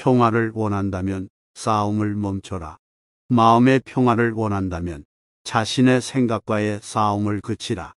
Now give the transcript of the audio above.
평화를 원한다면 싸움을 멈춰라. 마음의 평화를 원한다면 자신의 생각과의 싸움을 그치라.